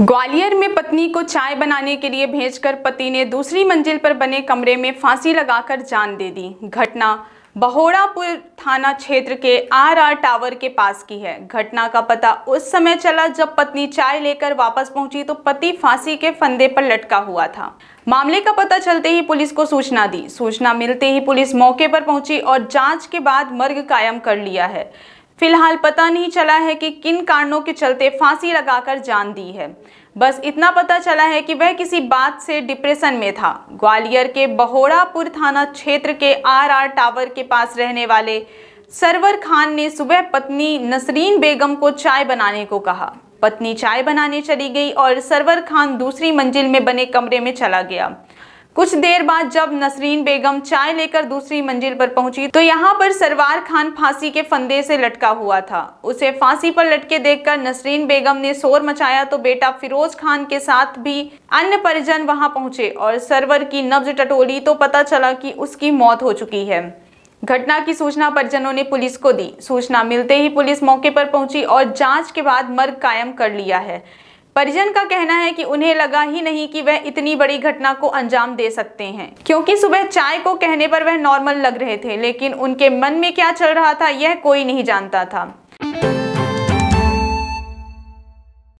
ग्वालियर में पत्नी को चाय बनाने के लिए भेजकर पति ने दूसरी मंजिल पर बने कमरे में फांसी लगाकर जान दे दी घटना बहोड़ापुर थाना क्षेत्र के आरआर टावर के पास की है घटना का पता उस समय चला जब पत्नी चाय लेकर वापस पहुंची तो पति फांसी के फंदे पर लटका हुआ था मामले का पता चलते ही पुलिस को सूचना दी सूचना मिलते ही पुलिस मौके पर पहुंची और जांच के बाद मर्ग कायम कर लिया है फिलहाल पता नहीं चला है कि किन कारणों के चलते फांसी लगाकर जान दी है बस इतना पता चला है कि वह किसी बात से डिप्रेशन में था ग्वालियर के बहोड़ापुर थाना क्षेत्र के आरआर टावर के पास रहने वाले सरवर खान ने सुबह पत्नी नसरीन बेगम को चाय बनाने को कहा पत्नी चाय बनाने चली गई और सरवर खान दूसरी मंजिल में बने कमरे में चला गया कुछ देर बाद जब नसरीन बेगम चाय लेकर दूसरी मंजिल पर पहुंची तो यहाँ पर सरवार खान फांसी के फंदे से लटका हुआ था उसे फांसी पर लटके देखकर नसरीन बेगम ने शोर मचाया तो बेटा फिरोज खान के साथ भी अन्य परिजन वहां पहुंचे और सरवर की नब्ज टटोली तो पता चला कि उसकी मौत हो चुकी है घटना की सूचना परिजनों ने पुलिस को दी सूचना मिलते ही पुलिस मौके पर पहुंची और जांच के बाद मर्ग कायम कर लिया है परिजन का कहना है कि उन्हें लगा ही नहीं कि वह इतनी बड़ी घटना को अंजाम दे सकते हैं क्योंकि सुबह चाय को कहने पर वह नॉर्मल लग रहे थे लेकिन उनके मन में क्या चल रहा था यह कोई नहीं जानता था